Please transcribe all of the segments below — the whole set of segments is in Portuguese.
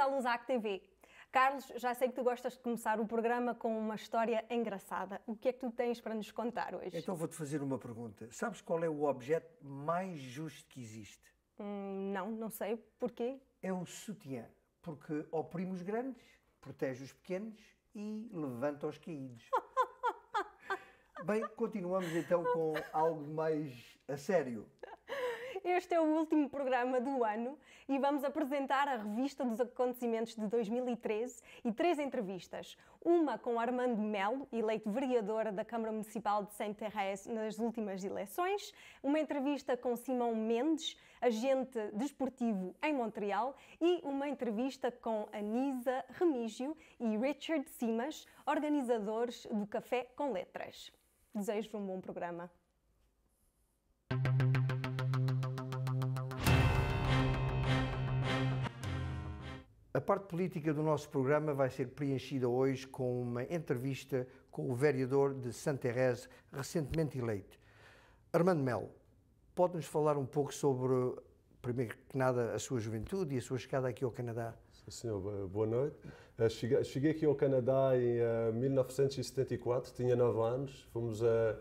bem-vindos à Lusac TV. Carlos, já sei que tu gostas de começar o programa com uma história engraçada. O que é que tu tens para nos contar hoje? Então vou-te fazer uma pergunta. Sabes qual é o objeto mais justo que existe? Hum, não, não sei. Porquê? É o sutiã. Porque oprime os grandes, protege os pequenos e levanta os caídos. Bem, continuamos então com algo mais a sério. Este é o último programa do ano e vamos apresentar a revista dos acontecimentos de 2013 e três entrevistas. Uma com Armando Melo, eleito vereadora da Câmara Municipal de Saint Thérèse nas últimas eleições, uma entrevista com Simão Mendes, agente desportivo em Montreal, e uma entrevista com Anisa Remígio e Richard Simas, organizadores do Café com Letras. Desejo-vos um bom programa. A parte política do nosso programa vai ser preenchida hoje com uma entrevista com o vereador de Teresa recentemente eleito. Armando Melo, pode-nos falar um pouco sobre, primeiro que nada, a sua juventude e a sua chegada aqui ao Canadá? Sim, senhor, boa noite. Eh, cheguei aqui ao Canadá em 1974, eh, tinha 9 anos. Fomos a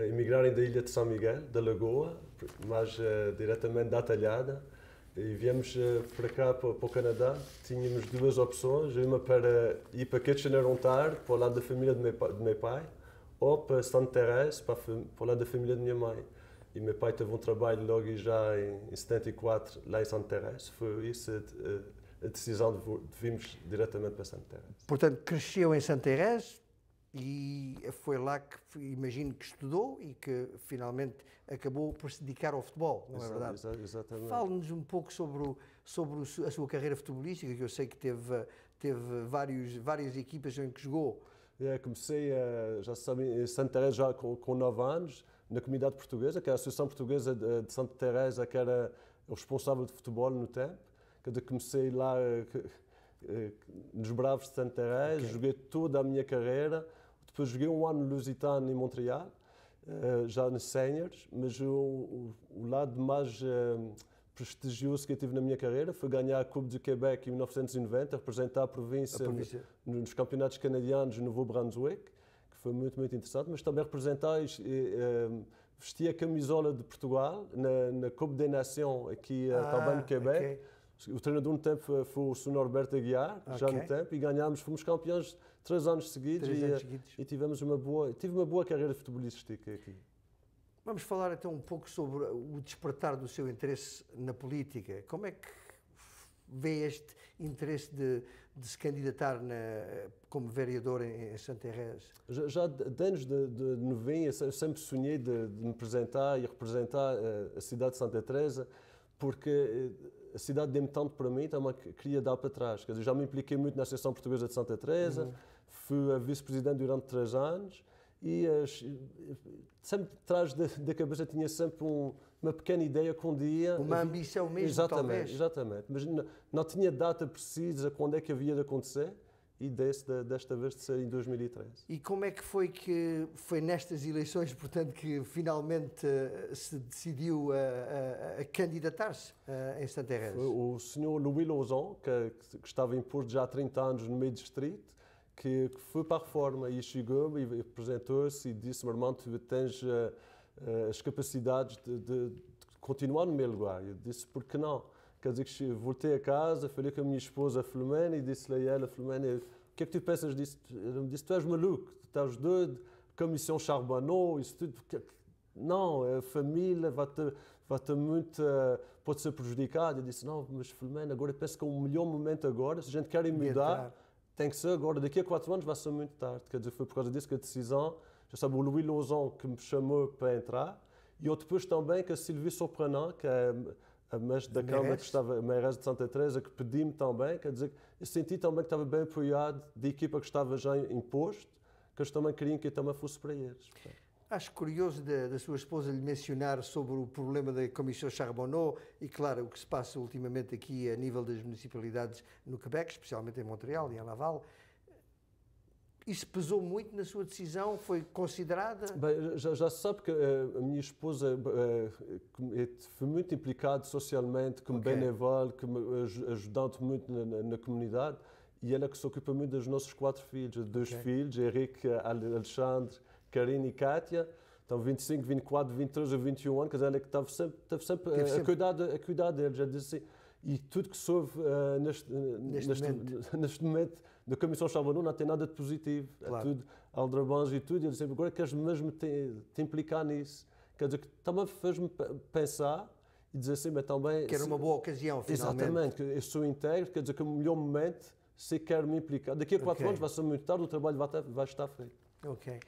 emigrar da ilha de São Miguel, da Lagoa, mais eh, diretamente da Talhada e viemos eh, para cá, para, o Canadá, tínhamos duas opções, uma para ir para Kitchener, Ontário, para o lado da família de meu, pai, de meu pai ou para Santa Teresa, para, para o lado da família de minha mãe. E meu pai teve um trabalho logo já em, em 74, lá em Santa Teresa, foi isso a, eh, a, a decisão de, de virmos diretamente para Santa Teresa. Portanto, cresceu em Santa Teresa, e foi lá que imagino que estudou e que finalmente acabou por se dedicar ao futebol, não Exato, é verdade? Exatamente. Fale-nos um pouco sobre, o, sobre a sua carreira futebolística, que eu sei que teve, teve vários, várias equipas em que jogou. É, comecei já em Santa Teresa já com, com 9 anos, na comunidade portuguesa, que é a Associação Portuguesa de, de Santa Teresa, que era o responsável de futebol no tempo. Quando comecei lá eh, que, eh, nos Bravos de Santa Teresa, okay. joguei toda a minha carreira depois joguei um ano lusitano em Montreal, eh, já nos seniors mas o, o, lado mais eh, prestigioso que eu tive na minha carreira foi ganhar a Coupe do Quebec em 1990, representar a província, a província. nos campeonatos canadianos de Novo Brunswick, que foi muito, muito interessante, mas também representar e, eh, vestir a camisola de Portugal na, na Coupe des Nations aqui ah, também no Quebec. Okay. O treinador no tempo foi o Sr. Norberto Aguiar, okay. já no tempo, e ganhámos, fomos campeões Três anos seguidos, Três e, anos eh, seguidos. e tivemos uma boa, tive uma boa carreira futebolística aqui. Vamos falar então um pouco sobre o despertar do seu interesse na política. Como é que vê este interesse de, de se candidatar na, como vereador em, em Santarrés? Já, já de anos de, de eu sempre sonhei de, de me apresentar e representar a, eh, a cidade de Santa Teresa, porque eh, a cidade deu-me tanto para mim, então é queria dar para trás. Quer dizer, já me impliquei muito na Associação Portuguesa de Santa Teresa. Uhum Fui a vice-presidente durante três anos e as, sempre atrás da, da, cabeça tinha sempre um, uma pequena ideia que um dia... Uma ambição mesmo, exatamente, talvez. Exatamente, mas não, não, tinha data precisa quando é que havia de acontecer e desse, desta vez de ser em 2013. E como é que foi que foi nestas eleições, portanto, que finalmente eh, se decidiu a, a, a candidatar-se em Santa Teresa? O senhor Louis Lauzon, que, que, estava imposto já há 30 anos no meio distrito, que, foi para a reforma e chegou e apresentou-se e disse: meu irmão, tu tens uh, as capacidades de, de, de, continuar no meu lugar. Eu disse: por que não? Quer dizer que voltei a casa, falei com a minha esposa Filomena e disse-lhe a ela: Filomena, o que é que tu pensas disso? Ela me disse: tu és maluco, tu estás doido, comissão Charbonneau, isso tudo. É não, é a família vai ter, vai ter muito. Eh, pode ser prejudicada. Eu disse: não, mas Filomena, agora penso que é o melhor momento agora, se a gente quer mudar tem que ser agora, daqui a quatro anos vai ser muito tarde. Quer dizer, foi por causa disso que a decisão, já sabe, o Louis Lozon que me chamou para entrar, e eu depois também que a Sylvie Sopranan, que é a mas da Câmara que estava, a Meiras de Santa Teresa, que pedi-me também, quer dizer, eu senti também que estava bem apoiado da equipa que estava já em posto, que eles também queriam que eu também fosse para eles. Portanto. Acho curioso da, sua esposa lhe mencionar sobre o problema da Comissão Charbonneau e, claro, o que se passa ultimamente aqui a nível das municipalidades no Quebec, especialmente em Montreal e em Laval. Isso pesou muito na sua decisão? Foi considerada? Bem, já, já sabe que uh, a minha esposa uh, foi muito implicada socialmente, como okay. benévolo, como ajudante muito na, na, comunidade. E ela que se ocupa muito dos nossos quatro filhos, dois okay. filhos, Henrique, Alexandre Karina e Kátia. Então, 25, 24, 23 ou 21 anos, quer dizer, ela que estava sempre, estava sempre, eh, a, sempre. A, cuidar, a cuidar deles. disse assim. e tudo que soube uh, neste, neste, neste, momento. neste momento da Comissão Chavanon não tem nada de positivo. É claro. É tudo aldrabãs e tudo. Ele sempre assim, agora queres mesmo te, te, implicar nisso. Quer dizer, que também fez-me pensar e dizer assim, mas também... Que era se, uma boa ocasião, finalmente. Exatamente, que eu sou integro, quer dizer que o melhor momento se quer me implicar. Daqui a quatro okay. anos vai ser muito tarde, o trabalho vai estar, vai estar feito. Ok.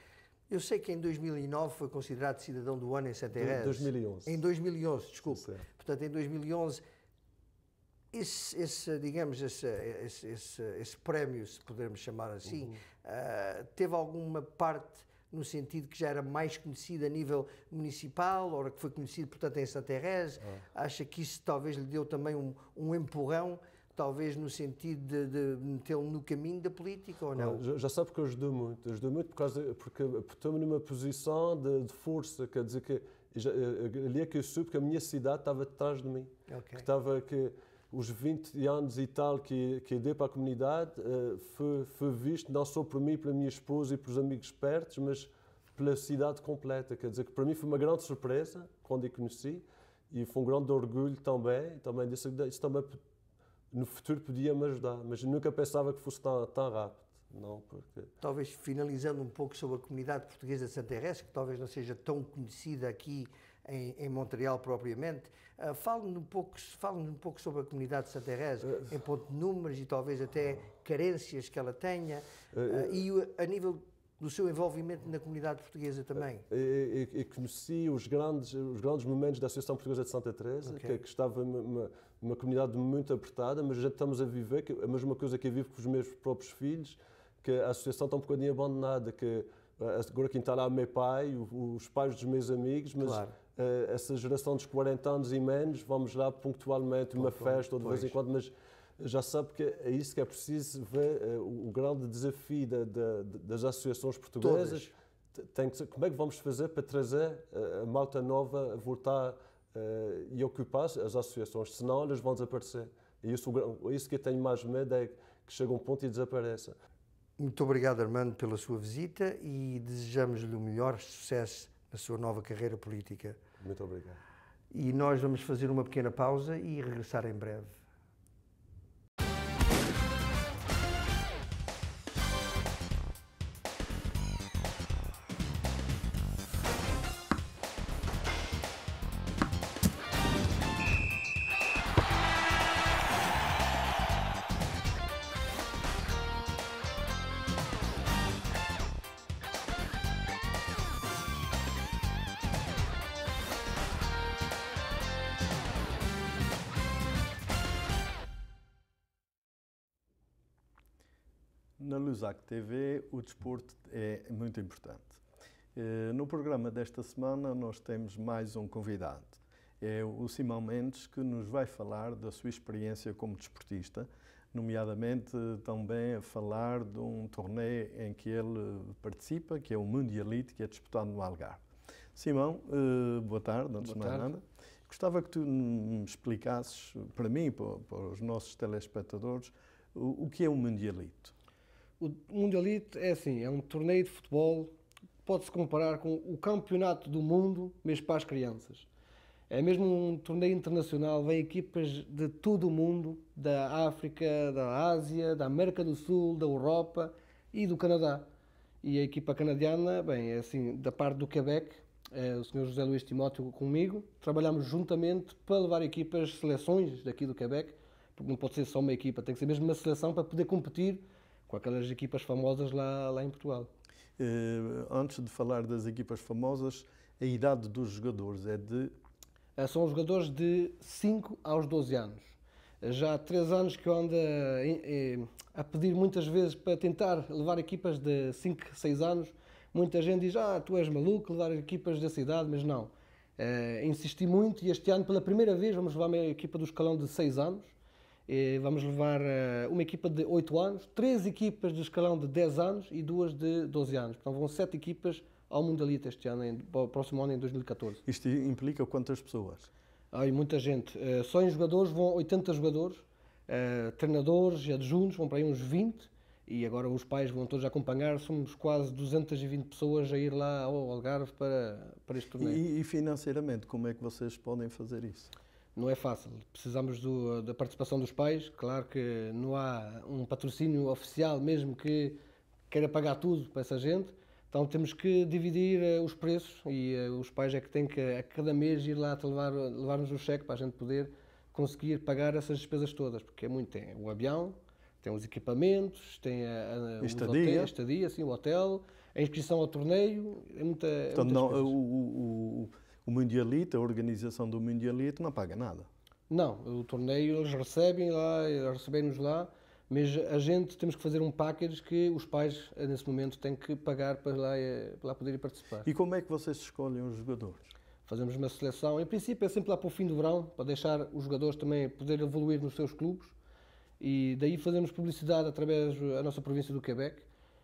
Eu sei que em 2009 foi considerado cidadão do ano em Santa Teresa. Em 2011. Em 2011, desculpe. Certo. Portanto, em 2011, esse, esse digamos, esse, esse, esse, esse, prémio, se pudermos chamar assim, uhum. uh, teve alguma parte no sentido que já era mais conhecido a nível municipal, ora que foi conhecido, portanto, em Santa Teresa. Ah. Uhum. Acha que isso talvez lhe deu também um, um empurrão talvez no sentido de, de metê-lo no caminho da política ou não? Ah, já, já, sabe que eu ajudou muito. Ajudou muito por causa, porque estou-me numa posição de, de, força, quer dizer que já, eh, eh, ali é que eu soube que a minha cidade estava atrás de mim. Okay. Que estava que os 20 anos e tal que, que dei para a comunidade uh, foi, foi visto não só por mim, pela minha esposa e pelos amigos pertos, mas pela cidade completa. Quer dizer que para mim foi uma grande surpresa quando a conheci e foi um grande orgulho também, também disse, isso também no futuro podia-me ajudar, mas nunca pensava que fosse tão, tão rápido. Não, porque... Talvez finalizando um pouco sobre a comunidade portuguesa de Santa Teresa, que talvez não seja tão conhecida aqui em, em Montreal propriamente, uh, eh, fale-nos um, pouco, fale um pouco sobre a comunidade de Santa Teresa, uh, em ponto de números e talvez até carências que ela tenha, uh, e a nível do seu envolvimento na comunidade portuguesa também. E, e, e conheci os grandes, os grandes momentos da Associação Portuguesa de Santa Teresa, okay. que, que estava uma comunidade muito apertada, mas já estamos a viver é a mesma coisa que eu vivo com os meus próprios filhos, que a associação está um bocadinho abandonada, que eh, agora quem está lá é o meu pai, os pais dos meus amigos, mas claro. Eh, essa geração dos 40 anos e menos, vamos lá pontualmente uma festa ou de vez em quando, mas já sabe que é isso que é preciso ver eh, o grau de desafio das associações portuguesas. Todas. Tem que, como é que vamos fazer para trazer a malta nova a voltar eh, e ocupar as associações, senão elas vão desaparecer. E isso, isso que eu tenho mais medo é que chegue um ponto e desapareça. Muito obrigado, Armando, pela sua visita e desejamos-lhe o melhor sucesso na sua nova carreira política. Muito obrigado. E nós vamos fazer uma pequena pausa e regressar em breve. ZAC TV, o desporto é muito importante. Eh, no programa desta semana, nós temos mais um convidado. É o Simão Mendes, que nos vai falar da sua experiência como desportista, nomeadamente também a falar de um torneio em que ele participa, que é o Mundialite, que é disputado no Algarve. Simão, eh, boa tarde, antes boa de mais nada. Gostava que tu me explicasses, para mim, e para os nossos telespectadores, o, o que é o Mundialito? O Mundial Elite é assim, é um torneio de futebol, pode-se comparar com o campeonato do mundo, mesmo para as crianças. É mesmo um torneio internacional, vêm equipas de todo o mundo, da África, da Ásia, da América do Sul, da Europa e do Canadá. E a equipa canadiana, bem, é assim, da parte do Quebec, é o Sr. José Luís Timóteo comigo, trabalhamos juntamente para levar equipas, seleções daqui do Quebec, porque não pode ser só uma equipa, tem que ser mesmo uma seleção para poder competir com aquelas equipas famosas lá, lá em Portugal. Eh, antes de falar das equipas famosas, a idade dos jogadores é de. Eh, são jogadores de 5 aos 12 anos. Eh, já há 3 anos que eu ando a, a pedir muitas vezes para tentar levar equipas de 5, 6 anos. Muita gente diz: Ah, tu és maluco, levar equipas dessa idade, mas não. Uh, insisti muito e este ano, pela primeira vez, vamos levar uma equipa do escalão de 6 anos eh, vamos levar eh, uma equipa de 8 anos, três equipas de escalão de 10 anos e duas de 12 anos. Portanto, vão sete equipas ao Mundialito este ano, em, para o próximo ano, em 2014. Isto implica quantas pessoas? Ai, muita gente. Eh, só em jogadores vão 80 jogadores, treinadores, adjuntos, vão para aí uns 20 e agora os pais vão todos acompanhar. Somos quase 220 pessoas a ir lá ao Algarve para, para este torneio. E, e financeiramente, como é que vocês podem fazer isso? não é fácil. Precisamos do, da participação dos pais. Claro que não há um patrocínio oficial mesmo que queira pagar tudo para essa gente. Então temos que dividir eh, os preços e eh, os pais é que têm que a cada mês ir lá levar, levar-nos o cheque para a gente poder conseguir pagar essas despesas todas, porque é muito. Tem o avião, tem os equipamentos, tem a, a estadia, hotéis, estadia sim, o hotel, a inscrição ao torneio, é muita. é não, o, o, o o Mundialito, a organização do Mundialito, não paga nada. Não, o torneio eles recebem lá, recebem-nos lá, mas a gente temos que fazer um package que os pais, eh, nesse momento, têm que pagar para lá, eh, para lá poderem participar. E como é que vocês escolhem os jogadores? fazemos uma seleção. Em princípio é sempre lá para o fim do verão, para deixar os jogadores também poder evoluir nos seus clubes. E daí fazemos publicidade através da eh, nossa província do Quebec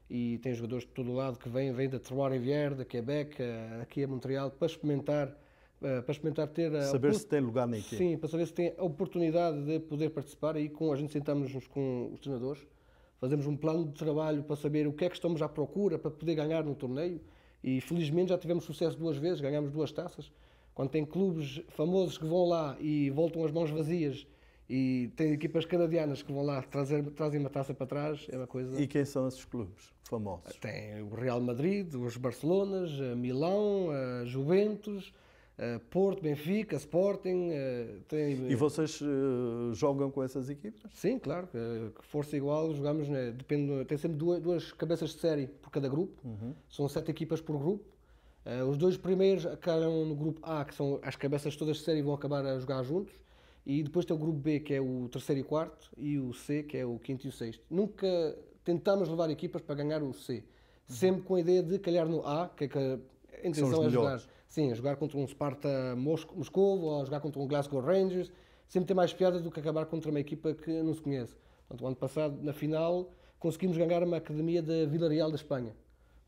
e tem jogadores de todo lado que vêm, vêm da Trois-Rivières, da Quebec, eh, aqui a Montreal, para experimentar, eh, para experimentar ter a eh, saber se tem lugar na equipe. Sim, para saber se tem a oportunidade de poder participar e com a gente sentamos-nos com os treinadores, fazemos um plano de trabalho para saber o que é que estamos à procura para poder ganhar no torneio e felizmente já tivemos sucesso duas vezes, ganhamos duas taças. Quando tem clubes famosos que vão lá e voltam as mãos vazias e tem equipas canadianas que vão lá trazer, trazem uma taça para trás, é uma coisa. E quem são esses clubes famosos? Tem o Real Madrid, os Barcelonas, eh, Milão, eh, Juventus, eh, Porto, Benfica, Sporting. Tem... E vocês jogam com essas equipas? Sim, claro. Que força igual, jogamos. Né? Depende, tem sempre duas, cabeças de série por cada grupo. Uhum. São sete equipas por grupo. os dois primeiros acabam no grupo A, que são as cabeças todas de série vão acabar a jogar juntos. E depois tem o grupo B, que é o terceiro e quarto, e o C, que é o quinto e o sexto. Nunca tentamos levar equipas para ganhar o C. Sempre com a ideia de calhar no A, que é que a intenção é jogar. Sim, a jogar contra um Sparta Moscou, ou a jogar contra um Glasgow Rangers. Sempre tem mais piada do que acabar contra uma equipa que não se conhece. Portanto, o ano passado, na final, conseguimos ganhar uma academia da Vila Real da Espanha.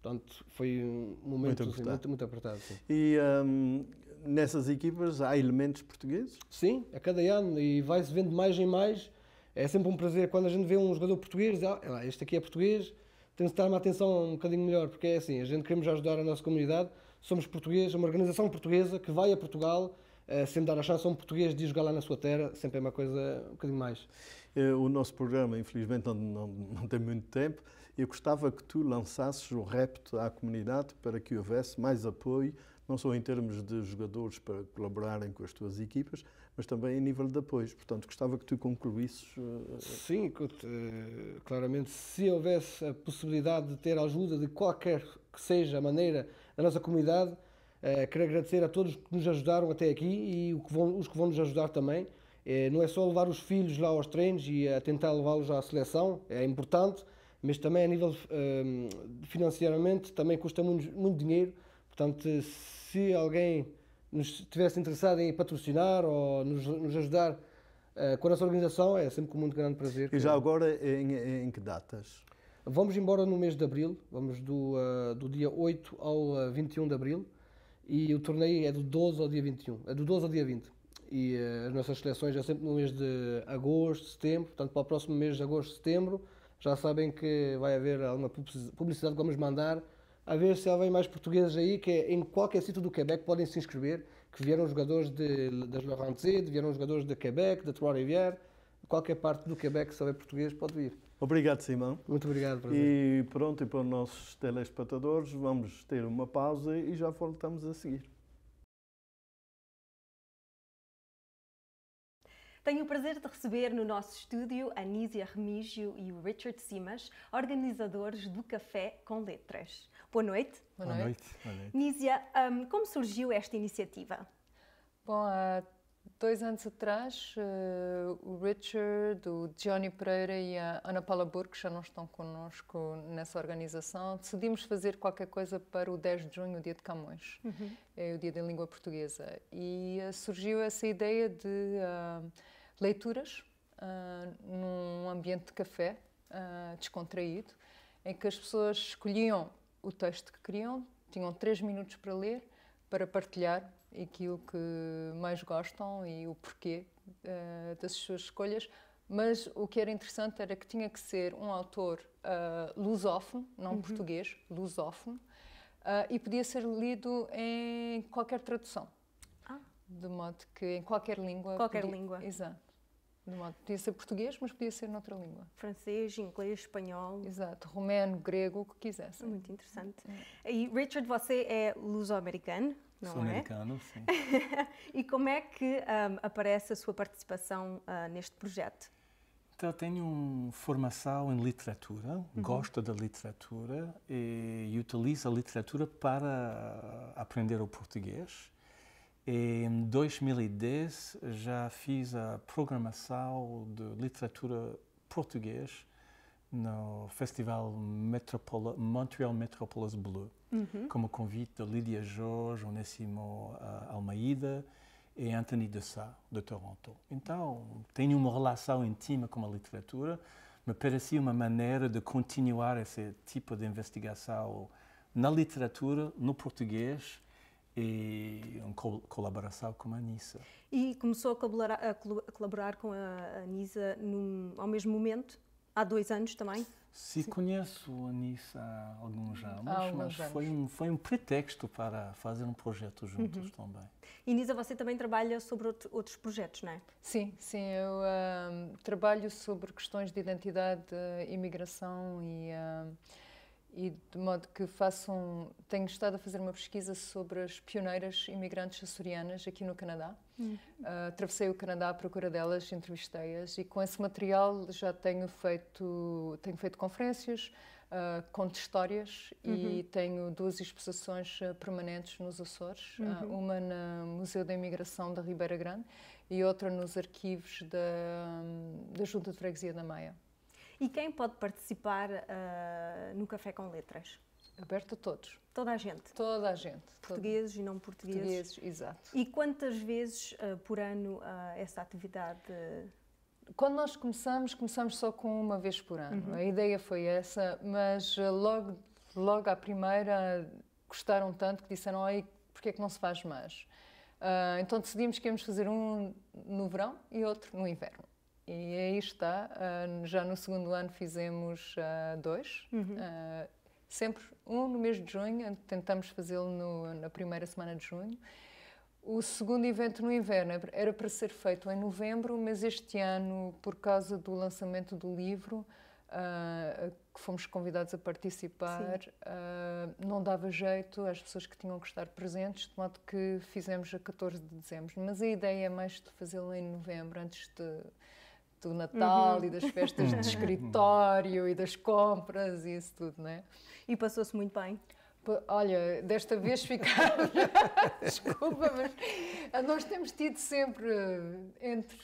Portanto, foi um momento muito, assim, muito, muito apertado. Sim. E um, nessas equipas há elementos portugueses? Sim, a cada ano e vai-se vendo mais em mais. É sempre um prazer quando a gente vê um jogador português, ah, é este aqui é português, temos de dar uma atenção um bocadinho melhor, porque é assim, a gente queremos ajudar a nossa comunidade, somos portugueses, uma organização portuguesa que vai a Portugal, eh, sempre dar a chance a um português de jogar lá na sua terra, sempre é uma coisa um bocadinho mais. Eh, o nosso programa, infelizmente, não, não, não tem muito tempo. Eu gostava que tu lançasses o repto à comunidade para que houvesse mais apoio não só em termos de jogadores para colaborarem com as tuas equipas, mas também em nível de apoio. Portanto, gostava que tu concluísses. Eh, Sim, eh, claramente, se houvesse a possibilidade de ter ajuda de qualquer que seja a maneira da nossa comunidade, eh, quero agradecer a todos que nos ajudaram até aqui e os que vão nos ajudar também. Não é só levar os filhos lá aos treinos e a tentar levá-los à seleção, é importante, mas também a nível financeiramente também custa muito, muito dinheiro Portanto, se alguém nos interessado em patrocinar ou nos, nos ajudar uh, com a nossa organização, é sempre com muito grande prazer. E já agora, em, em que datas? Vamos embora no mês de abril, vamos do, uh, do dia 8 ao uh, eh, 21 de abril e o torneio é do 12 ao dia 21, é do 12 ao dia 20. E uh, as nossas seleções é sempre no mês de agosto, setembro, portanto para o próximo mês de agosto, setembro, já sabem que vai haver alguma publicidade que vamos mandar a ver se há mais portugueses aí, que é, em qualquer sítio do Quebec podem se inscrever, que vieram jogadores de, das Laurentides, vieram jogadores de Quebec, da Trois-Rivières, qualquer parte do Quebec, se houver português, pode vir. Obrigado, Simão. Muito obrigado. Prazer. E pronto, e para os nossos telespectadores, vamos ter uma pausa e já voltamos a seguir. Tenho o prazer de receber no nosso estúdio a Nísia Remígio e o Richard Simas, organizadores do Café com Letras. Boa noite. Boa noite. Boa noite. Nízia, um, como surgiu esta iniciativa? Bom, há dois anos atrás, uh, o Richard, o Johnny Pereira e a Ana Paula Burke, já não estão connosco nessa organização, decidimos fazer qualquer coisa para o 10 de junho, o dia de Camões, uhum. é o dia da língua portuguesa. E uh, surgiu essa ideia de uh, leituras hum, num ambiente de café hum, descontraído, em que as pessoas escolhiam o texto que queriam, tinham três minutos para ler, para partilhar aquilo que mais gostam e o porquê uh, eh, das suas escolhas. Mas o que era interessante era que tinha que ser um autor uh, lusófono, não uhum. português, lusófono, uh, e podia ser lido em qualquer tradução. Ah. De modo que em qualquer língua. Qualquer podia, língua. Exato Modo, podia ser português, mas podia ser noutra língua. Francês, inglês, espanhol. Exato, romeno, grego, o que quisesse. Muito interessante. Hum. E Richard, você é luso-americano, não Sou é? americano, sim. e como é que um, aparece a sua participação uh, neste projeto? Então, tenho formação em literatura, uhum. gosto da literatura e utilizo a literatura para aprender o português. Em 2010 já fiz a programação de literatura português no Festival Montreal Metropolis Bleu, uhum. como convite de Lídia Jorge, Onésimo uh, Almeida e Anthony de de Toronto. Então, tenho uma relação íntima com a literatura, me parecia uma maneira de continuar esse tipo de investigação na literatura, no português, e em colaboração com a Anissa. E começou a colaborar, a colaborar com a Anissa num, ao mesmo momento, há dois anos também? Se Sim. conheço a Anissa há alguns anos, há alguns mas anos. Foi, um, foi um pretexto para fazer um projeto juntos uhum. também. E Nisa, você também trabalha sobre outros projetos, não é? Sim, sim, eu uh, trabalho sobre questões de identidade, imigração e uh, e de modo que façam. Tenho estado a fazer uma pesquisa sobre as pioneiras imigrantes açorianas aqui no Canadá. Uhum. Uh, atravessei o Canadá à procura delas, entrevistei-as e com esse material já tenho feito, tenho feito conferências, uh, conto histórias uhum. e tenho duas exposições ah, permanentes nos Açores, uhum. uh, uma no Museu da Imigração da Ribeira Grande e outra nos arquivos da, hum, da Junta de Freguesia da Maia. E quem pode participar uh, no Café com Letras? Aberto a todos. Toda a gente? Toda a gente. Portugueses e não portugueses? Portugueses, exato. E quantas vezes uh, por ano uh, essa atividade? Quando nós começamos, começamos só com uma vez por ano. Uhum. A ideia foi essa, mas logo, logo à primeira gostaram tanto que disseram, ai, porque é que não se faz mais? Uh, então decidimos que íamos fazer um no verão e outro no inverno. E aí está, uh, já no segundo ano fizemos uh, dois, uhum. uh, sempre um no mês de junho, tentamos fazê-lo na primeira semana de junho. O segundo evento no inverno é era para ser feito em novembro, mas este ano, por causa do lançamento do livro, Uh, que fomos convidados a participar, uh, não dava jeito às pessoas que tinham que estar presentes, de modo que fizemos a 14 de dezembro. Mas a ideia é mais de fazê-lo em novembro, antes de do Natal uhum. e das festas de uhum. escritório e das compras e isso tudo, não é? E passou-se muito bem. Olha, desta vez ficámos. Desculpa, mas eh, nós temos tido sempre eh, entre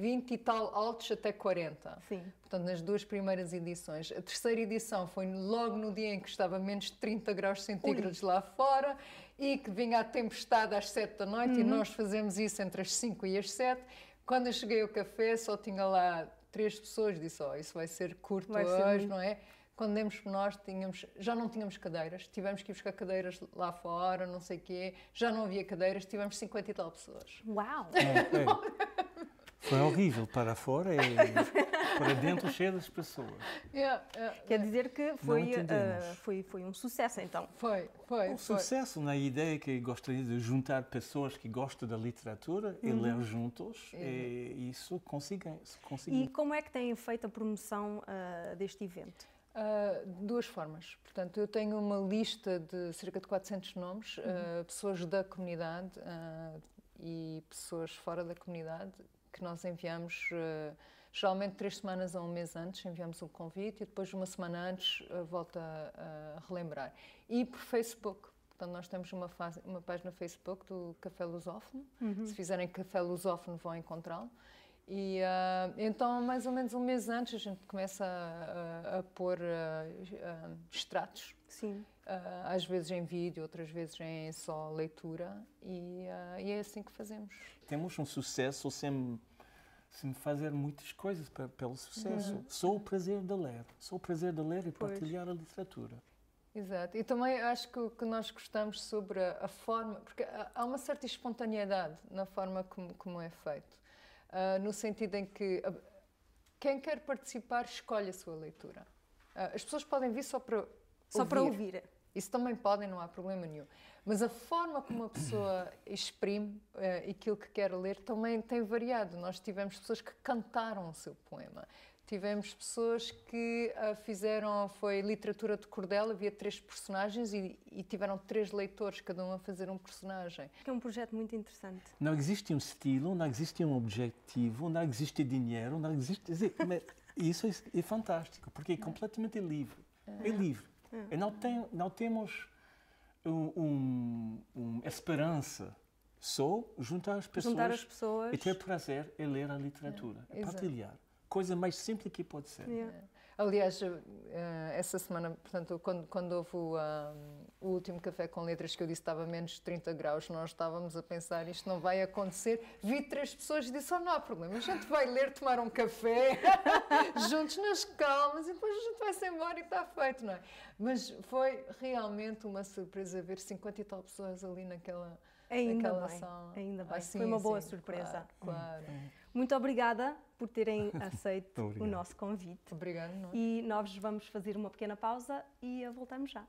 20 eh, e tal altos até 40. Sim. Portanto, nas duas primeiras edições. A terceira edição foi logo no dia em que estava menos de 30 graus centígrados Ui. lá fora e que vinha a tempestade às 7 da noite uhum. e nós fazemos isso entre as 5 e as 7 quando eu cheguei ao café, só tinha lá três pessoas, disse: oh, isso vai ser curto vai ser hoje, muito. não é? Quando demos por nós, tínhamos, já não tínhamos cadeiras, tivemos que ir buscar cadeiras lá fora, não sei o quê, já não havia cadeiras, tivemos 50 e tal pessoas. Uau! É, é. Foi horrível, para fora é... para dentro cheia das pessoas. Yeah, yeah. Quer dizer que foi, uh, foi, foi um sucesso, então. Foi, foi. Um foi. sucesso na ideia que gostaria de juntar pessoas que gostam da literatura uhum. e ler juntos, uhum. e isso conseguem. E como é que têm feito a promoção uh, deste evento? Uh, duas formas. Portanto, eu tenho uma lista de cerca de 400 nomes, uhum. Ah, pessoas da comunidade ah, e pessoas fora da comunidade que nós enviamos uh, Geralmente três semanas a um mês antes enviamos o convite e depois uma semana antes eh, volta a relembrar. E por Facebook. Portanto, nós temos uma, uma página Facebook do Café Lusófono. Uhum. Se fizerem Café Lusófono vão encontrá-lo. E uh, então, mais ou menos um mês antes, a gente começa a, a, a pôr uh, uh, extratos. Sim. às vezes em vídeo, outras vezes em só leitura. E, e é assim que fazemos. Temos um sucesso sempre me fazer muitas coisas para, pelo sucesso. Uhum. o prazer de ler, sou o prazer de ler e pois. partilhar a literatura. Exato. E também acho que o que nós gostamos sobre a, a, forma, porque há uma certa espontaneidade na forma como, como é feito, uh, no sentido em que uh, quem quer participar escolhe a sua leitura. Uh, as pessoas podem vir só para só ouvir. para ouvir. Isso também podem, não há problema nenhum. Mas a forma como a pessoa exprime uh, aquilo que quer ler também tem variado. Nós tivemos pessoas que cantaram o seu poema, tivemos pessoas que uh, fizeram foi literatura de cordel havia três personagens e, e, tiveram três leitores cada um a fazer um personagem é um projeto muito interessante não existe um estilo não existe um objetivo não existe dinheiro não existe isso é, é fantástico porque é, é. completamente livre é, é. livre e é. não tem não temos um, um, esperança só juntar as pessoas, juntar as pessoas e ter prazer em ler a literatura, é. é partilhar. Coisa mais simples que pode ser. Yeah. Aliás, eh, essa semana, portanto, quando, quando houve o, ah, o, último café com letras que eu disse que estava a menos de 30 graus, nós estávamos a pensar isto não vai acontecer. Vi três pessoas e disse: Oh, não há problema, a gente vai ler, tomar um café, juntos nas calmas e depois a gente vai-se embora e está feito, não é? Mas foi realmente uma surpresa ver 50 e tal pessoas ali naquela, ainda naquela bem, sala. Ainda bem, ah, sim, foi uma boa sim, surpresa. Claro. claro. Hum. Muito obrigada por terem aceito o nosso convite. Obrigada. É? E nós vamos fazer uma pequena pausa e voltamos já.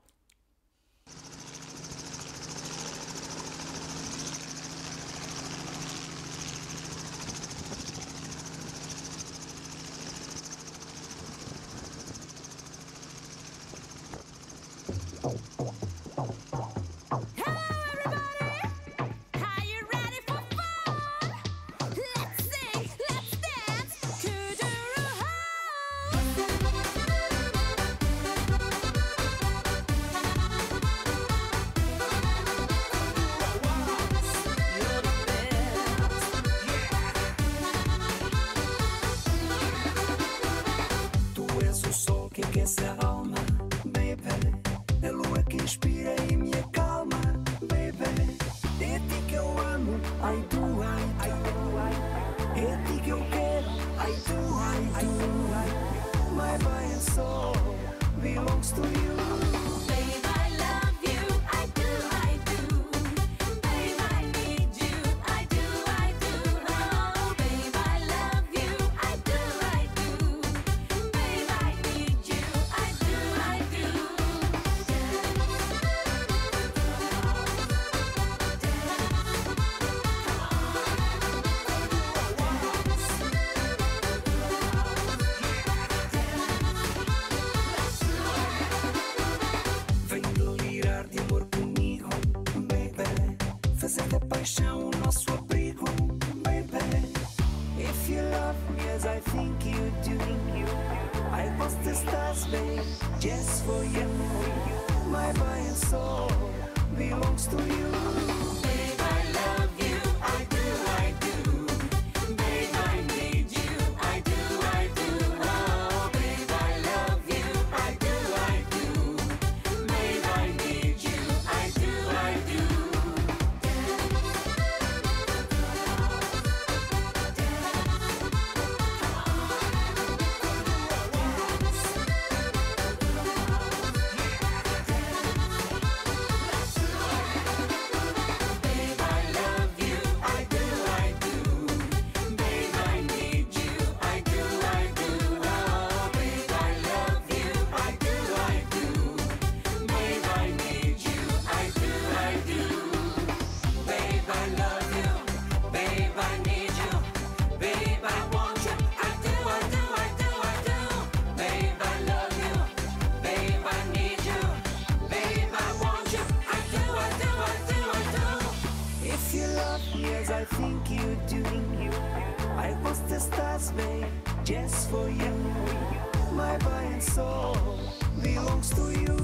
soul belongs to you.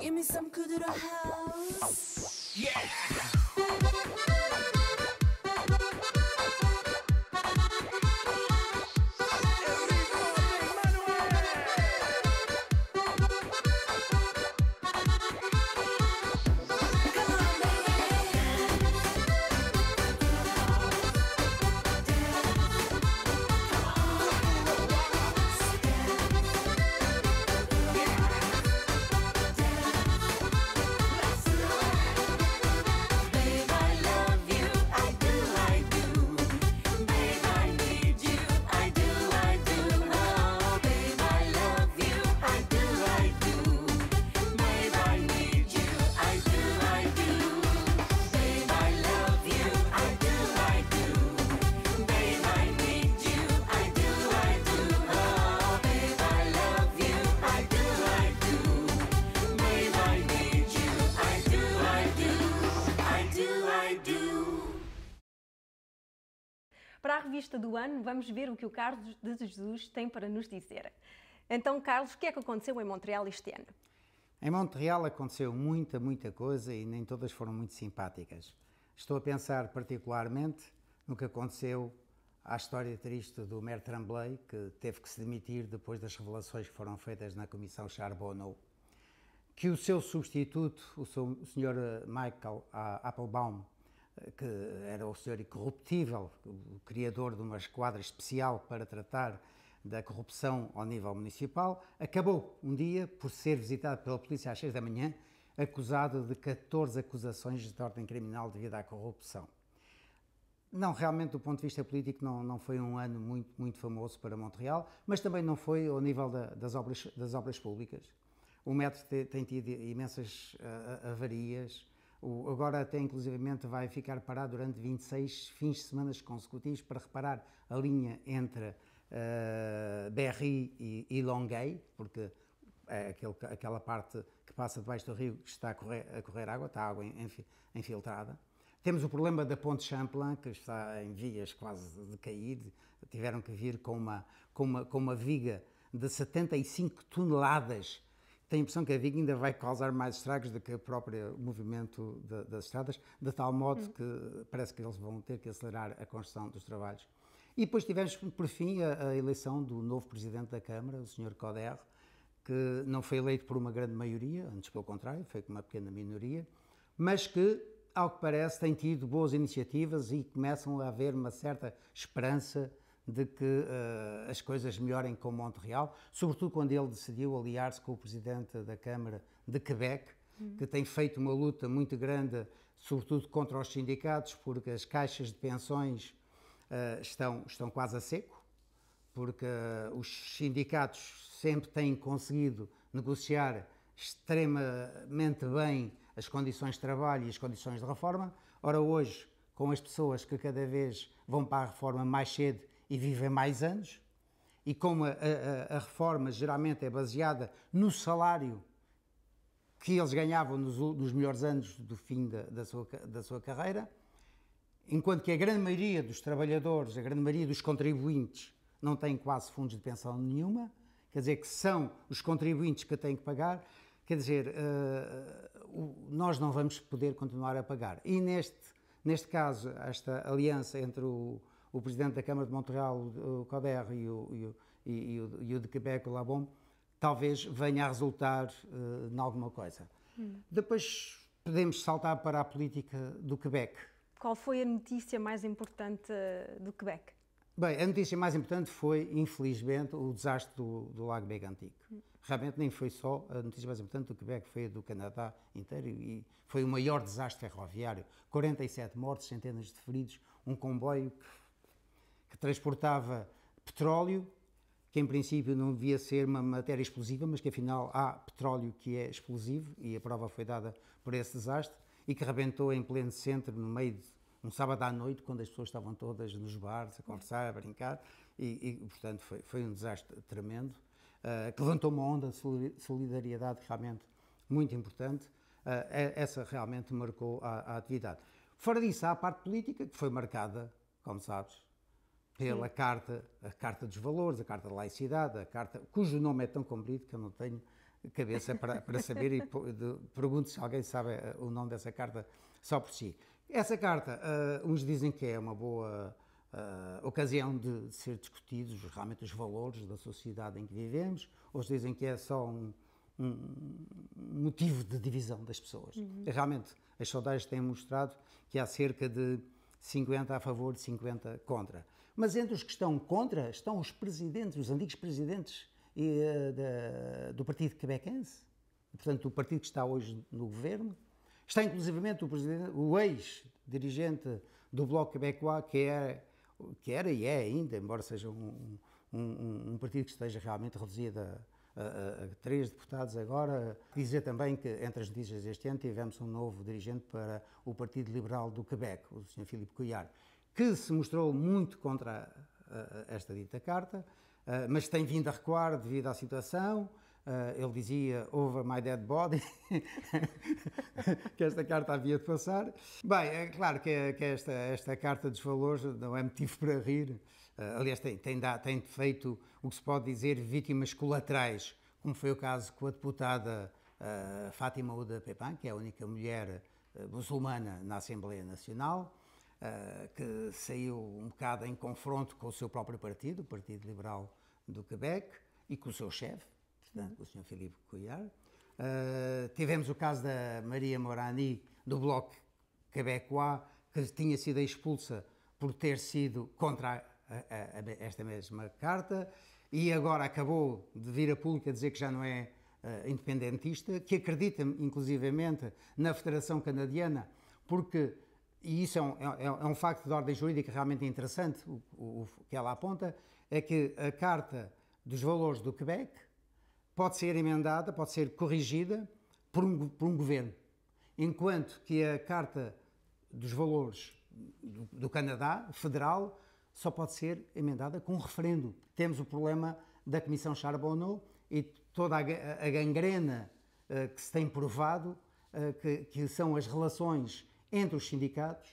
Give me some good house. Yeah. vamos ver o que o Carlos de Jesus tem para nos dizer. Então, Carlos, o que é que aconteceu em Montreal este ano? Em Montreal aconteceu muita, muita coisa e nem todas foram muito simpáticas. Estou a pensar particularmente no que aconteceu à história triste do Maire Tremblay, que teve que se demitir depois das revelações que foram feitas na Comissão Charbonneau, que o seu substituto, o, o Sr. Michael Applebaum, que era o senhor incorruptível, o criador de uma esquadra especial para tratar da corrupção ao nível municipal, acabou um dia por ser visitado pela polícia às seis da manhã, acusado de 14 acusações de ordem criminal devido à corrupção. Não, realmente, do ponto de vista político, não, não foi um ano muito, muito famoso para Montreal, mas também não foi ao nível da, das, obras, das obras públicas. O metro tem, tem tido imensas uh, avarias, o, agora até inclusivamente vai ficar parado durante 26 fins de semana consecutivos para reparar a linha entre uh, Berry e, e Longueuil, porque é aquele, aquela parte que passa debaixo do rio que está a correr, a correr água, está água infiltrada. Temos o problema da ponte Champlain, que está em vias quase de cair, tiveram que vir com uma, com uma, com uma viga de 75 toneladas tenho a impressão que a Viga ainda vai causar mais estragos do que o próprio movimento de, das estradas, de tal modo uhum. que parece que eles vão ter que acelerar a construção dos trabalhos. E depois tivemos, por fim, a, a eleição do novo Presidente da Câmara, o Sr. Coder, que não foi eleito por uma grande maioria, antes pelo contrário, foi com uma pequena minoria, mas que, ao que parece, tem tido boas iniciativas e começam a haver uma certa esperança de que uh, as coisas melhorem com Montreal, sobretudo quando ele decidiu aliar-se com o presidente da Câmara de Quebec, uhum. que tem feito uma luta muito grande, sobretudo contra os sindicatos, porque as caixas de pensões uh, estão, estão quase a seco, porque uh, os sindicatos sempre têm conseguido negociar extremamente bem as condições de trabalho e as condições de reforma. Ora, hoje, com as pessoas que cada vez vão para a reforma mais cedo e vivem mais anos. E como a, a, a reforma geralmente é baseada no salário que eles ganhavam nos, nos melhores anos do fim da, da, sua, da sua carreira, enquanto que a grande maioria dos trabalhadores, a grande maioria dos contribuintes, não tem quase fundos de pensão nenhuma, quer dizer que são os contribuintes que têm que pagar, quer dizer, eh, nós não vamos poder continuar a pagar. E neste, neste caso, esta aliança entre o, o presidente da Câmara de Montreal, o Coder, e o, e, e, o, e o de Quebec, o Labon, talvez venha a resultar uh, em alguma coisa. Hum. Depois podemos saltar para a política do Quebec. Qual foi a notícia mais importante eh, do Quebec? Bem, a notícia mais importante foi, infelizmente, o desastre do, do Lago Mégantic. Hum. Realmente nem foi só a notícia mais importante do Quebec, foi a do Canadá inteiro e foi o maior desastre ferroviário. 47 mortes, centenas de feridos, um comboio que que transportava petróleo, que em princípio não devia ser uma matéria explosiva, mas que afinal há petróleo que é explosivo, e a prova foi dada por esse desastre, e que rebentou em pleno centro, no meio de um sábado à noite, quando as pessoas estavam todas nos bares a conversar, a brincar, e, e portanto foi, foi, um desastre tremendo, uh, que levantou uma onda de solidariedade realmente muito importante. Uh, essa realmente marcou a, a atividade. Fora disso, há a parte política, que foi marcada, como sabes, pela Sim. carta, a carta dos valores, a carta da laicidade, a carta cujo nome é tão comprido que eu não tenho cabeça para, para saber e pergunto se alguém sabe eh, o nome dessa carta só por si. Essa carta, uh, uns dizem que é uma boa uh, ocasião de, de, ser discutidos realmente os valores da sociedade em que vivemos, outros dizem que é só um, um motivo de divisão das pessoas. Uhum. Realmente, as sondagens têm mostrado que há cerca de 50 a favor, 50 contra. Mas entre os que estão contra estão os presidentes, os antigos presidentes e, eh, da, do Partido Quebecense, portanto, o partido que está hoje no governo. Está inclusivamente o, o ex-dirigente do Bloco Quebecois, que era, é, que era e é ainda, embora seja um, um, um partido que esteja realmente reduzido a, a, a, três deputados agora. Dizer também que, entre as notícias deste ano, tivemos um novo dirigente para o Partido Liberal do Quebec, o Sr. Filipe Cuiar que se mostrou muito contra eh, eh, esta dita carta, eh, mas tem vindo a recuar devido à situação. ele dizia over my dead body, que esta carta havia de passar. Bem, é claro que, esta, esta carta dos valores não é motivo para rir. aliás, tem, tem, tem feito o que se pode dizer vítimas colaterais, como foi o caso com a deputada Fátima Uda Pepan, que é a única mulher muçulmana na Assembleia Nacional eh, que saiu um bocado em confronto com o seu próprio partido, o Partido Liberal do Quebec, e com o seu chefe, uhum. o Sr. Filipe Couillard. Uh, tivemos o caso da Maria Morani, do Bloco Quebecois, que tinha sido expulsa por ter sido contra a, a, a esta mesma carta e agora acabou de vir a público a dizer que já não é uh, independentista, que acredita inclusivamente na Federação Canadiana, porque e isso é um, é, é, é um, facto de ordem jurídica realmente interessante, o, o, o, que ela aponta, é que a Carta dos Valores do Quebec pode ser emendada, pode ser corrigida por um, por um governo, enquanto que a Carta dos Valores do, do Canadá, federal, só pode ser emendada com um referendo. Temos o problema da Comissão Charbonneau e toda a, a gangrena uh, que se tem provado, uh, que, que são as relações entre os sindicatos,